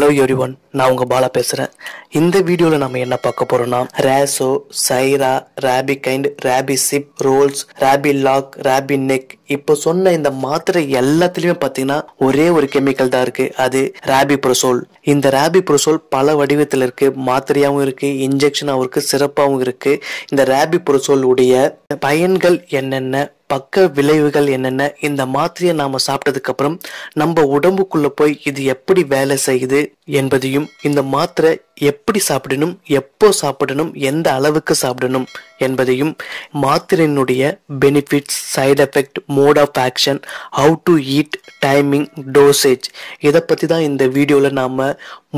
hello everyone நான் உங்கள் பாலா பேசுகிறேன் இந்த வீடியோவில் நம்ம என்ன பார்க்க போகிறோம்னா Razo Cyra Rabikind Rabicip rolls Rabilok Rabinec இப்போ சொன்ன இந்த மாத்திரை எல்லாத்துலேயுமே பார்த்தீங்கன்னா ஒரே ஒரு கெமிக்கல் தான் இருக்குது அது ரேபி ப்ரொசோல் இந்த ரேபி ப்ரொசோல் பல வடிவத்தில் இருக்குது மாத்திரையாகவும் இருக்குது இன்ஜெக்ஷனாகவும் இருக்குது சிறப்பாகவும் இருக்குது இந்த ரேபி ப்ரொசோல் உடைய பயன்கள் என்னென்ன பக்க விளைவுகள் என்னென்ன இந்த மாத்திரையை நாம் சாப்பிட்டதுக்கப்புறம் நம்ம உடம்புக்குள்ளே போய் இது எப்படி வேலை செய்யுது என்பதையும் இந்த மாத்திரை எப்படி சாப்பிடணும் எப்போ சாப்பிடணும் எந்த அளவுக்கு சாப்பிடணும் என்பதையும் மாத்திரையினுடைய benefits side effect mode of action how to eat timing dosage இதை பற்றி தான் இந்த வீடியோவில் நாம்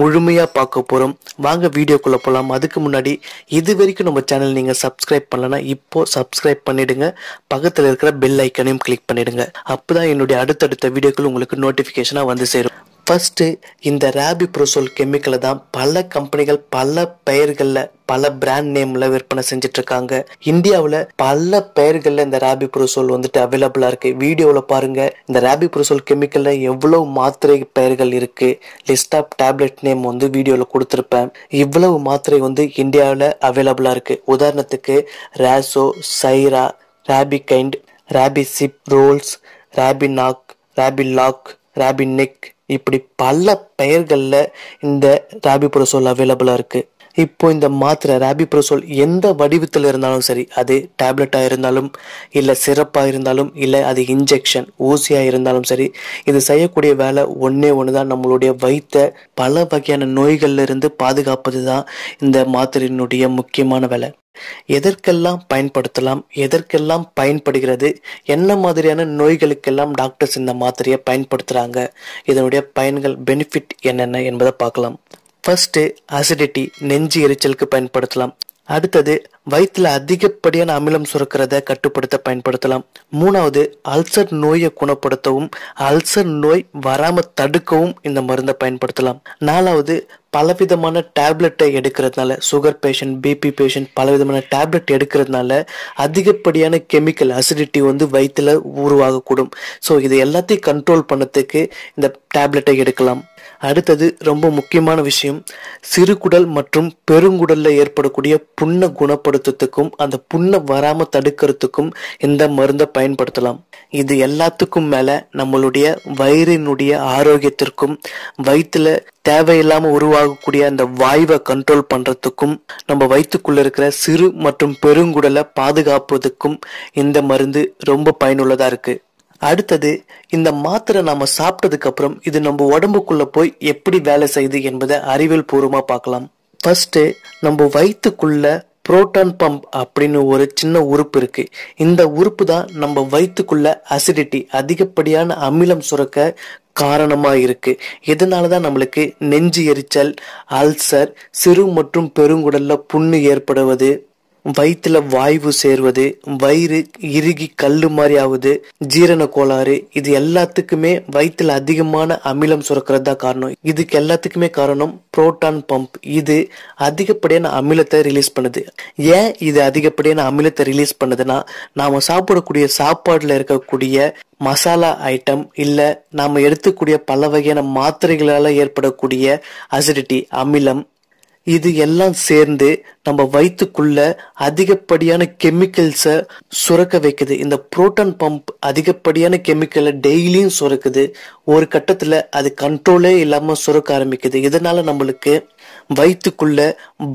முழுமையாக பார்க்க போகிறோம் வாங்க வீடியோக்குள்ளே போகலாம் அதுக்கு முன்னாடி இது வரைக்கும் நம்ம சேனல் நீங்கள் சப்ஸ்கிரைப் பண்ணலன்னா இப்போது சப்ஸ்கிரைப் பண்ணிவிடுங்க பக்கத்தில் இருக்க இருக்கிற பெல் ஐக்கனையும் கிளிக் பண்ணிடுங்க அப்போதான் என்னுடைய அடுத்தடுத்த வீடியோக்கள் உங்களுக்கு நோட்டிஃபிகேஷனாக வந்து சேரும் ஃபஸ்ட்டு இந்த ரேபி ப்ரோசோல் கெமிக்கலை தான் பல கம்பெனிகள் பல பெயர்களில் பல பிராண்ட் நேமில் விற்பனை செஞ்சிட்ருக்காங்க இந்தியாவில் பல பெயர்களில் இந்த ரேபி ப்ரோசோல் வந்துட்டு அவைலபிளாக இருக்குது வீடியோவில் பாருங்கள் இந்த ரேபி ப்ரோசோல் கெமிக்கலில் எவ்வளவு மாத்திரை பெயர்கள் இருக்குது லிஸ்ட் ஆஃப் டேப்லெட் நேம் வந்து வீடியோவில் கொடுத்துருப்பேன் இவ்வளவு மாத்திரை வந்து இந்தியாவில் அவைலபிளாக இருக்குது உதாரணத்துக்கு ரேசோ சைரா ரேபிகைண்ட் சிப் ரோல்ஸ் நாக் லாக் ரேபிலாக் நெக் இப்படி பல பெயர்களில் இந்த ராபிபுர சொல் அவைலபிளாக இருக்குது இப்போ இந்த மாத்திரை ராபிப்ரோசோல் எந்த வடிவத்தில் இருந்தாலும் சரி அது டேப்லெட்டாக இருந்தாலும் இல்லை சிறப்பாக இருந்தாலும் இல்லை அது இன்ஜெக்ஷன் ஊசியாக இருந்தாலும் சரி இது செய்யக்கூடிய வேலை ஒன்றே ஒன்று தான் நம்மளுடைய வயிற்ற பல வகையான நோய்கள்லேருந்து பாதுகாப்பது தான் இந்த மாத்திரையினுடைய முக்கியமான வேலை எதற்கெல்லாம் பயன்படுத்தலாம் எதற்கெல்லாம் பயன்படுகிறது என்ன மாதிரியான நோய்களுக்கெல்லாம் டாக்டர்ஸ் இந்த மாத்திரையை பயன்படுத்துகிறாங்க இதனுடைய பயன்கள் பெனிஃபிட் என்னென்ன என்பதை பார்க்கலாம் ஃபஸ்ட்டு அசிடிட்டி நெஞ்சு எரிச்சலுக்கு பயன்படுத்தலாம் அடுத்தது வயிற்றில் அதிகப்படியான அமிலம் சுரக்கிறத கட்டுப்படுத்த பயன்படுத்தலாம் மூணாவது அல்சர் நோயை குணப்படுத்தவும் அல்சர் நோய் வராமல் தடுக்கவும் இந்த மருந்தை பயன்படுத்தலாம் நாலாவது பலவிதமான டேப்லெட்டை எடுக்கிறதுனால சுகர் பேஷண்ட் பிபி பேஷண்ட் பலவிதமான டேப்லெட் எடுக்கிறதுனால அதிகப்படியான கெமிக்கல் அசிடிட்டி வந்து வயிற்றில் உருவாகக்கூடும் ஸோ இது எல்லாத்தையும் கண்ட்ரோல் பண்ணத்துக்கு இந்த டேப்லெட்டை எடுக்கலாம் அடுத்தது ரொம்ப முக்கியமான விஷயம் சிறுகுடல் மற்றும் பெருங்குடலில் ஏற்படக்கூடிய புண்ணை குணப்படுத்துறதுக்கும் அந்த புண்ணை வராமல் தடுக்கிறதுக்கும் இந்த மருந்தை பயன்படுத்தலாம் இது எல்லாத்துக்கும் மேலே நம்மளுடைய வயிறினுடைய ஆரோக்கியத்திற்கும் வயிற்றில் தேவையில்லாமல் உருவாகக்கூடிய அந்த வாய்வை கண்ட்ரோல் பண்ணுறதுக்கும் நம்ம வயிற்றுக்குள்ளே இருக்கிற சிறு மற்றும் பெருங்குடலை பாதுகாப்பதுக்கும் இந்த மருந்து ரொம்ப பயனுள்ளதாக இருக்குது அடுத்தது இந்த மாத்திரை நாம சாப்பிட்டதுக்கு அப்புறம் இது நம்ம உடம்புக்குள்ள போய் எப்படி வேலை செய்யுது என்பதை அறிவியல் பூர்வமா பார்க்கலாம் ஃபர்ஸ்ட் நம்ம வயிற்றுக்குள்ள புரோட்டான் பம்ப் அப்படின்னு ஒரு சின்ன உறுப்பு இருக்கு இந்த உறுப்பு தான் நம்ம வயிற்றுக்குள்ள அசிடிட்டி அதிகப்படியான அமிலம் சுரக்க காரணமாக இருக்குது இதனால தான் நம்மளுக்கு நெஞ்சு எரிச்சல் அல்சர் சிறு மற்றும் பெருங்குடலில் புண்ணு ஏற்படுவது வயிற்றுல வாய்வு சேர்வது வயிறு இறுகி கல்லு மாதிரி ஆகுது ஜீரண கோளாறு இது எல்லாத்துக்குமே வயிற்றுல அதிகமான அமிலம் சுரக்கிறது தான் காரணம் இதுக்கு எல்லாத்துக்குமே காரணம் புரோட்டான் பம்ப் இது அதிகப்படியான அமிலத்தை ரிலீஸ் பண்ணுது ஏன் இது அதிகப்படியான அமிலத்தை ரிலீஸ் பண்ணுதுன்னா நாம சாப்பிடக்கூடிய சாப்பாடுல இருக்கக்கூடிய மசாலா ஐட்டம் இல்லை நாம் எடுத்துக்கூடிய பல வகையான மாத்திரைகளால் ஏற்படக்கூடிய அசிடிட்டி அமிலம் இது எல்லாம் சேர்ந்து நம்ம வயிற்றுக்குள்ள அதிகப்படியான கெமிக்கல்ஸை சுரக்க வைக்குது இந்த புரோட்டான் பம்ப் அதிகப்படியான கெமிக்கலை டெய்லியும் சுரக்குது ஒரு கட்டத்தில் அது கண்ட்ரோலே இல்லாமல் சுரக்க ஆரம்பிக்குது இதனால நம்மளுக்கு வயிற்றுக்குள்ள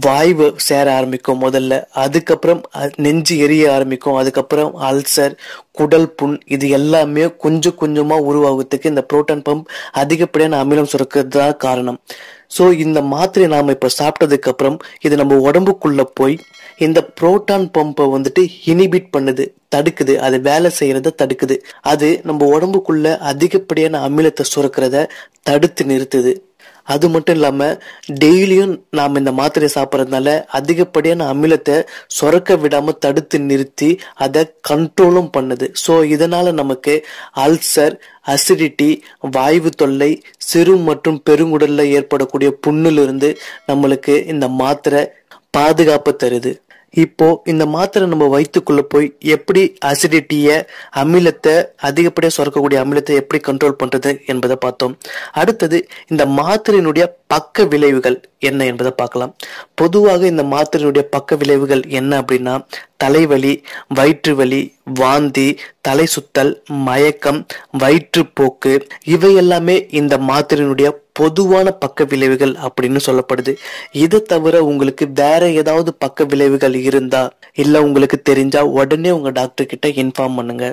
வாய்வு சேர ஆரம்பிக்கும் முதல்ல அதுக்கப்புறம் நெஞ்சு எரிய ஆரம்பிக்கும் அதுக்கப்புறம் அல்சர் குடல் புண் இது எல்லாமே கொஞ்சம் கொஞ்சமாக உருவாகிறதுக்கு இந்த புரோட்டான் பம்ப் அதிகப்படியான அமிலம் சுரக்கிறது தான் காரணம் ஸோ இந்த மாத்திரை நாம் இப்போ சாப்பிட்டதுக்கு அப்புறம் இது நம்ம உடம்புக்குள்ளே போய் இந்த புரோட்டான் பம்பை வந்துட்டு இனிபிட் பண்ணுது தடுக்குது அது வேலை செய்யறத தடுக்குது அது நம்ம உடம்புக்குள்ள அதிகப்படியான அமிலத்தை சுரக்கிறத தடுத்து நிறுத்துது அது மட்டும் இல்லாமல் டெய்லியும் நாம் இந்த மாத்திரையை சாப்பிட்றதுனால அதிகப்படியான அமிலத்தை சுரக்க விடாமல் தடுத்து நிறுத்தி அதை கண்ட்ரோலும் பண்ணுது ஸோ இதனால் நமக்கு அல்சர் அசிடிட்டி வாய்வு தொல்லை சிறு மற்றும் பெருங்குடலில் ஏற்படக்கூடிய புண்ணிலிருந்து நம்மளுக்கு இந்த மாத்திரை பாதுகாப்பு தருது இப்போ இந்த மாத்திரை நம்ம வயிற்றுக்குள்ள போய் எப்படி அசிடிட்டியை அமிலத்தை அதிகப்படியாக சுரக்கக்கூடிய அமிலத்தை எப்படி கண்ட்ரோல் பண்றது என்பதை பார்த்தோம் அடுத்தது இந்த மாத்திரையினுடைய பக்க விளைவுகள் என்ன என்பதை பார்க்கலாம் பொதுவாக இந்த மாத்திரையினுடைய பக்க விளைவுகள் என்ன அப்படின்னா தலைவலி வயிற்று வலி வாந்தி தலை சுத்தல் மயக்கம் வயிற்றுப்போக்கு இவை எல்லாமே இந்த மாத்திரையினுடைய பொதுவான பக்க விளைவுகள் அப்படின்னு சொல்லப்படுது இதை தவிர உங்களுக்கு வேற ஏதாவது பக்க விளைவுகள் இருந்தா இல்ல உங்களுக்கு தெரிஞ்சா உடனே உங்க டாக்டர் கிட்ட இன்ஃபார்ம் பண்ணுங்க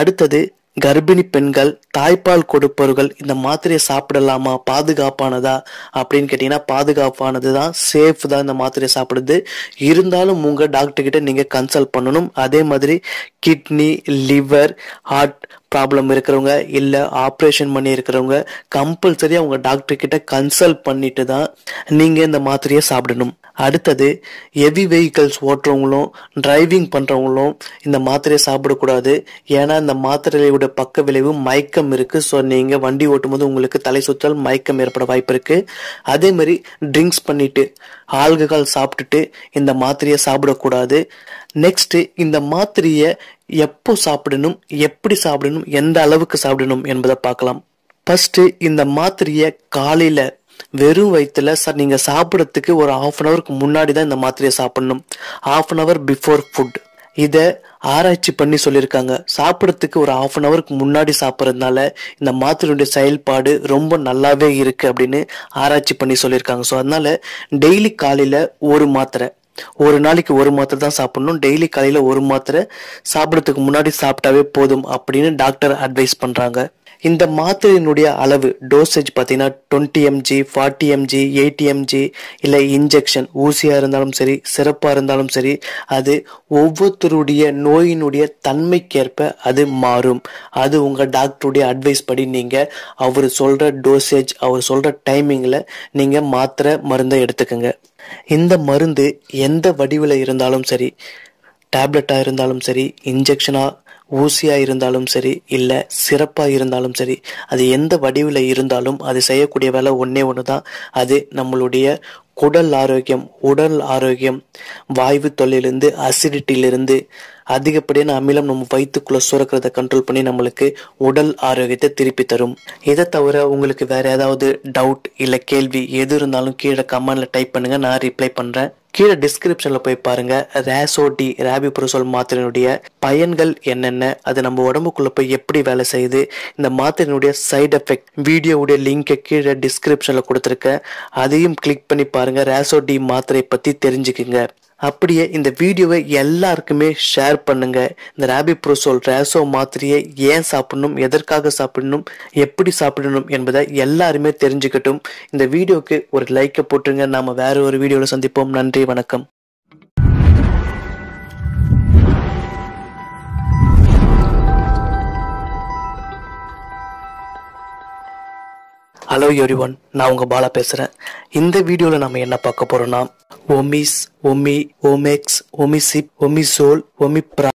அடுத்தது கர்ப்பிணி பெண்கள் தாய்ப்பால் கொடுப்பவர்கள் இந்த மாத்திரையை சாப்பிடலாமா பாதுகாப்பானதா அப்படின்னு கேட்டீங்கன்னா பாதுகாப்பானது தான் சேஃப் தான் இந்த மாத்திரையை சாப்பிடுது இருந்தாலும் உங்கள் கிட்ட நீங்கள் கன்சல்ட் பண்ணணும் அதே மாதிரி கிட்னி லிவர் ஹார்ட் ப்ராப்ளம் இருக்கிறவங்க இல்லை ஆப்ரேஷன் பண்ணி இருக்கிறவங்க கம்பல்சரி அவங்க டாக்டர் கிட்ட கன்சல்ட் பண்ணிட்டு தான் நீங்கள் இந்த மாத்திரையை சாப்பிடணும் அடுத்தது ஹெவி வெஹிக்கல்ஸ் ஓட்டுறவங்களும் டிரைவிங் பண்ணுறவங்களும் இந்த மாத்திரையை சாப்பிடக்கூடாது ஏன்னா இந்த மாத்திரையோட பக்க விளைவு மயக்கம் இருக்குது ஸோ நீங்கள் வண்டி ஓட்டும் போது உங்களுக்கு தலை சுற்றல் மயக்கம் ஏற்பட வாய்ப்பு இருக்குது மாதிரி ட்ரிங்க்ஸ் பண்ணிவிட்டு ஆல்கஹால் சாப்பிட்டுட்டு இந்த மாத்திரையை சாப்பிடக்கூடாது நெக்ஸ்ட்டு இந்த மாத்திரையை எப்போ சாப்பிடணும் எப்படி சாப்பிடணும் எந்த அளவுக்கு சாப்பிடணும் என்பதை பார்க்கலாம் ஃபஸ்ட்டு இந்த மாத்திரையை காலையில் வெறும் வயிற்றுல சார் நீங்கள் சாப்பிட்றதுக்கு ஒரு ஆஃப் அன் ஹவருக்கு முன்னாடி தான் இந்த மாத்திரையை சாப்பிடணும் half an hour before food இதை ஆராய்ச்சி பண்ணி சொல்லியிருக்காங்க சாப்பிட்றதுக்கு ஒரு ஆஃப் அன் ஹவருக்கு முன்னாடி சாப்பிட்றதுனால இந்த மாத்திரையுடைய செயல்பாடு ரொம்ப நல்லாவே இருக்குது அப்படின்னு ஆராய்ச்சி பண்ணி சொல்லியிருக்காங்க ஸோ அதனால் டெய்லி காலையில் ஒரு மாத்திரை ஒரு நாளைக்கு ஒரு மாத்திரை தான் சாப்பிடணும் டெய்லி காலையில் ஒரு மாத்திரை சாப்பிட்றதுக்கு முன்னாடி சாப்பிட்டாவே போதும் அப்படின்னு டாக்டர் அட்வைஸ் பண்ணுறாங்க இந்த மாத்திரையினுடைய அளவு டோசேஜ் பார்த்தீங்கன்னா twenty mg forty mg eighty mg இல்லை இன்ஜெக்ஷன் ஊசியாக இருந்தாலும் சரி சிறப்பாக இருந்தாலும் சரி அது ஒவ்வொருத்தருடைய நோயினுடைய தன்மைக்கேற்ப அது மாறும் அது உங்கள் டாக்டருடைய அட்வைஸ் படி நீங்கள் அவர் சொல்கிற டோசேஜ் அவர் சொல்கிற டைமிங்கில் நீங்கள் மாத்திரை மருந்தை எடுத்துக்கோங்க இந்த மருந்து எந்த வடிவில் இருந்தாலும் சரி டேப்லெட்டாக இருந்தாலும் சரி இன்ஜெக்ஷனாக ஊசியாக இருந்தாலும் சரி இல்லை சிறப்பாக இருந்தாலும் சரி அது எந்த வடிவில் இருந்தாலும் அது செய்யக்கூடிய வேலை ஒன்றே ஒன்று தான் அது நம்மளுடைய குடல் ஆரோக்கியம் உடல் ஆரோக்கியம் வாய்வு தொல்லிலிருந்து அசிடிட்டியிலிருந்து அதிகப்படியான அமிலம் நம்ம வயிற்றுக்குள்ளே சுரக்கிறத கண்ட்ரோல் பண்ணி நம்மளுக்கு உடல் ஆரோக்கியத்தை திருப்பி தரும் இதை தவிர உங்களுக்கு வேறு ஏதாவது டவுட் இல்லை கேள்வி எது இருந்தாலும் கீழே கமெண்ட்ல டைப் பண்ணுங்கள் நான் ரிப்ளை பண்ணுறேன் கீழே டிஸ்கிரிப்ஷனில் போய் பாருங்கள் ரேசோ டி புரோசோல் மாத்திரையினுடைய பயன்கள் என்னென்ன அது நம்ம உடம்புக்குள்ளே போய் எப்படி வேலை செய்யுது இந்த மாத்திரையினுடைய சைடு எஃபெக்ட் வீடியோவுடைய லிங்கை கீழே டிஸ்கிரிப்ஷனில் கொடுத்துருக்கேன் அதையும் கிளிக் பண்ணி பாருங்கள் ரேசோ டி மாத்திரை பற்றி தெரிஞ்சுக்குங்க அப்படியே இந்த வீடியோவை எல்லாருக்குமே ஷேர் பண்ணுங்க இந்த ராபி புரோசோல் ரேசோ மாத்திரையை ஏன் சாப்பிடணும் எதற்காக சாப்பிடணும் எப்படி சாப்பிடணும் என்பதை எல்லாருமே தெரிஞ்சுக்கட்டும் இந்த வீடியோக்கு ஒரு லைக்கை போட்டுருங்க நாம வேற ஒரு வீடியோவில் சந்திப்போம் நன்றி வணக்கம் ஹலோ எரிவன் நான் உங்கள் பாலா பேசுகிறேன் இந்த வீடியோவில் நம்ம என்ன பார்க்க போறோம்னா ஒமிஸ் ஒமி ஓமெக்ஸ் ஒமிசிப் ஒமிசோல் ஒமிப்ரா